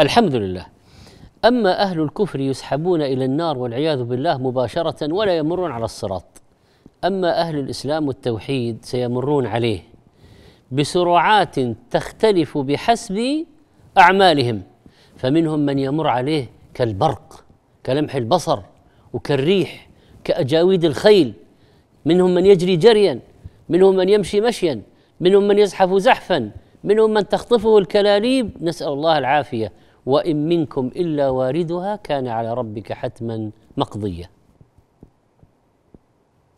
الحمد لله أما أهل الكفر يسحبون إلى النار والعياذ بالله مباشرة ولا يمرون على الصراط أما أهل الإسلام والتوحيد سيمرون عليه بسرعات تختلف بحسب أعمالهم فمنهم من يمر عليه كالبرق كلمح البصر وكالريح كأجاويد الخيل منهم من يجري جريا منهم من يمشي مشيا منهم من يزحف زحفا منهم من تخطفه الكلاليب نسأل الله العافية وإن منكم إلا واردها كان على ربك حتما مقضية